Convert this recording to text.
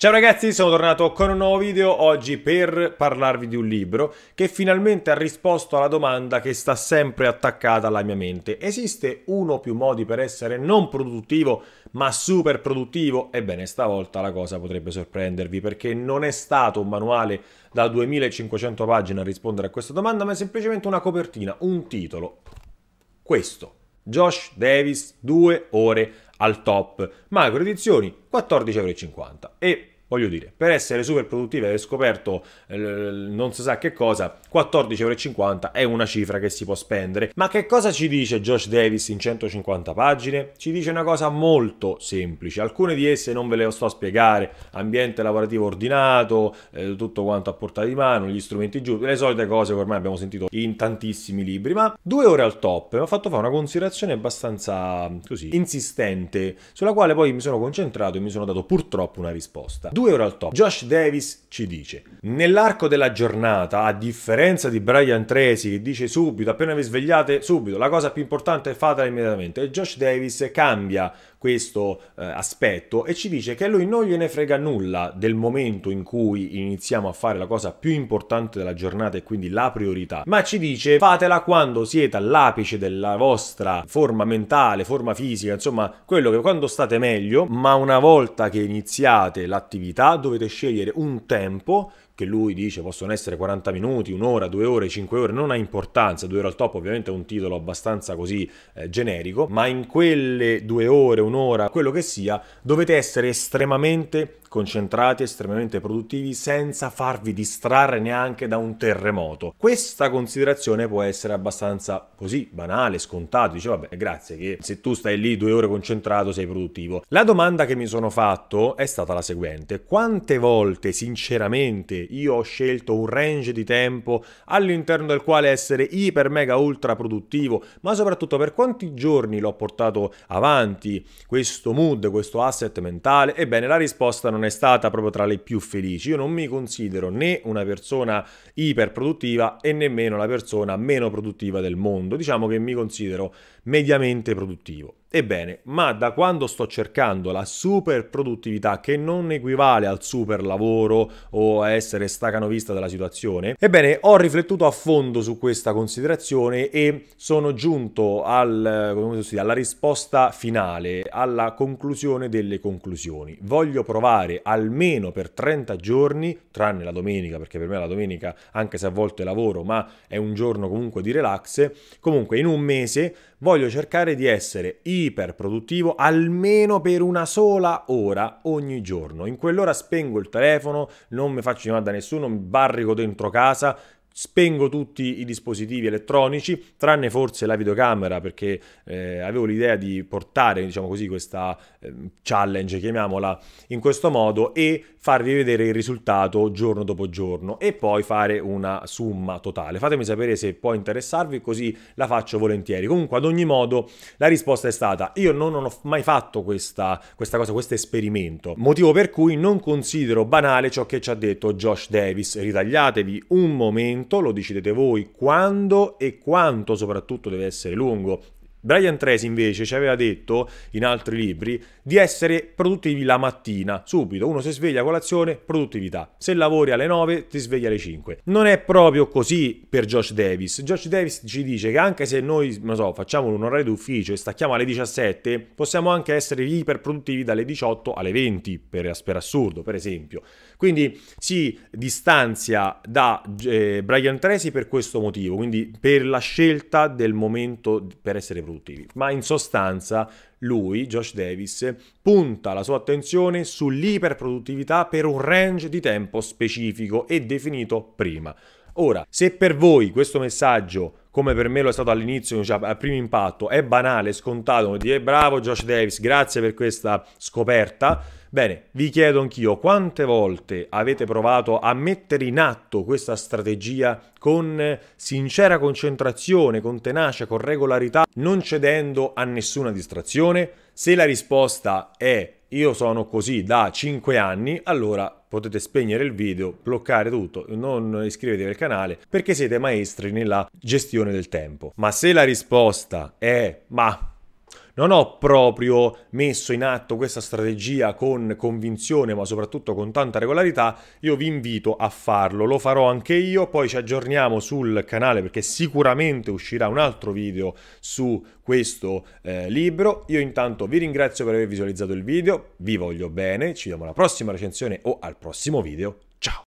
Ciao ragazzi, sono tornato con un nuovo video oggi per parlarvi di un libro che finalmente ha risposto alla domanda che sta sempre attaccata alla mia mente. Esiste uno o più modi per essere non produttivo ma super produttivo? Ebbene, stavolta la cosa potrebbe sorprendervi perché non è stato un manuale da 2500 pagine a rispondere a questa domanda, ma è semplicemente una copertina, un titolo. Questo. Josh Davis, due ore al top. Magro Edizioni 14,50 E Voglio dire, per essere super produttivi avete scoperto eh, non si sa che cosa, 14,50€ è una cifra che si può spendere. Ma che cosa ci dice Josh Davis in 150 pagine? Ci dice una cosa molto semplice. Alcune di esse non ve le sto a spiegare. Ambiente lavorativo ordinato, eh, tutto quanto a portata di mano, gli strumenti giusti, le solite cose che ormai abbiamo sentito in tantissimi libri. Ma due ore al top mi ha fatto fare una considerazione abbastanza così insistente, sulla quale poi mi sono concentrato e mi sono dato purtroppo una risposta. 2 euro al top. Josh Davis ci dice, nell'arco della giornata, a differenza di Brian Tracy che dice subito, appena vi svegliate subito, la cosa più importante è fatela immediatamente. E Josh Davis cambia questo eh, aspetto e ci dice che a lui non gliene frega nulla del momento in cui iniziamo a fare la cosa più importante della giornata e quindi la priorità, ma ci dice fatela quando siete all'apice della vostra forma mentale, forma fisica, insomma quello che quando state meglio, ma una volta che iniziate l'attività attività dovete scegliere un tempo che lui dice possono essere 40 minuti, un'ora, due ore, cinque ore, non ha importanza, due ore al top ovviamente è un titolo abbastanza così eh, generico, ma in quelle due ore, un'ora, quello che sia, dovete essere estremamente concentrati, estremamente produttivi, senza farvi distrarre neanche da un terremoto. Questa considerazione può essere abbastanza così banale, scontata, dice vabbè grazie che se tu stai lì due ore concentrato sei produttivo. La domanda che mi sono fatto è stata la seguente, quante volte sinceramente io ho scelto un range di tempo all'interno del quale essere iper mega ultra produttivo, ma soprattutto per quanti giorni l'ho portato avanti questo mood, questo asset mentale? Ebbene, la risposta non è stata proprio tra le più felici. Io non mi considero né una persona iper produttiva e nemmeno la persona meno produttiva del mondo. Diciamo che mi considero mediamente produttivo. Ebbene, ma da quando sto cercando la super produttività che non equivale al super lavoro o a essere stacanovista della situazione, ebbene ho riflettuto a fondo su questa considerazione e sono giunto al, dire, alla risposta finale, alla conclusione delle conclusioni. Voglio provare almeno per 30 giorni, tranne la domenica, perché per me la domenica, anche se a volte lavoro, ma è un giorno comunque di relax, comunque in un mese voglio cercare di essere iperproduttivo almeno per una sola ora ogni giorno. In quell'ora spengo il telefono, non mi faccio chiamare da nessuno, mi barrico dentro casa, Spengo tutti i dispositivi elettronici, tranne forse la videocamera, perché eh, avevo l'idea di portare, diciamo così, questa eh, challenge, chiamiamola in questo modo, e farvi vedere il risultato giorno dopo giorno e poi fare una somma totale. Fatemi sapere se può interessarvi, così la faccio volentieri. Comunque, ad ogni modo, la risposta è stata: io non, ho mai fatto questa, questa cosa, questo esperimento. Motivo per cui non considero banale ciò che ci ha detto Josh Davis. Ritagliatevi un momento lo decidete voi, quando e quanto soprattutto deve essere lungo, Brian Tracy invece ci aveva detto in altri libri di essere produttivi la mattina, subito, uno si sveglia a colazione, produttività, se lavori alle 9 ti svegli alle 5. Non è proprio così per Josh Davis, Josh Davis ci dice che anche se noi so, facciamo un orario d'ufficio e stacchiamo alle 17, possiamo anche essere iperproduttivi dalle 18 alle 20, per, per assurdo per esempio. Quindi si distanzia da eh, Brian Tracy per questo motivo, quindi per la scelta del momento per essere produttivi produttivi. Ma in sostanza lui, Josh Davis, punta la sua attenzione sull'iperproduttività per un range di tempo specifico e definito prima. Ora, se per voi questo messaggio come per me lo è stato all'inizio, cioè al primo impatto, è banale, scontato, come dire eh, bravo Josh Davis, grazie per questa scoperta. Bene, vi chiedo anch'io quante volte avete provato a mettere in atto questa strategia con sincera concentrazione, con tenacia, con regolarità, non cedendo a nessuna distrazione? Se la risposta è io sono così da 5 anni, allora potete spegnere il video, bloccare tutto, non iscrivetevi al canale perché siete maestri nella gestione del tempo. Ma se la risposta è ma non ho proprio messo in atto questa strategia con convinzione, ma soprattutto con tanta regolarità, io vi invito a farlo. Lo farò anche io, poi ci aggiorniamo sul canale perché sicuramente uscirà un altro video su questo eh, libro. Io intanto vi ringrazio per aver visualizzato il video, vi voglio bene, ci vediamo alla prossima recensione o al prossimo video. Ciao!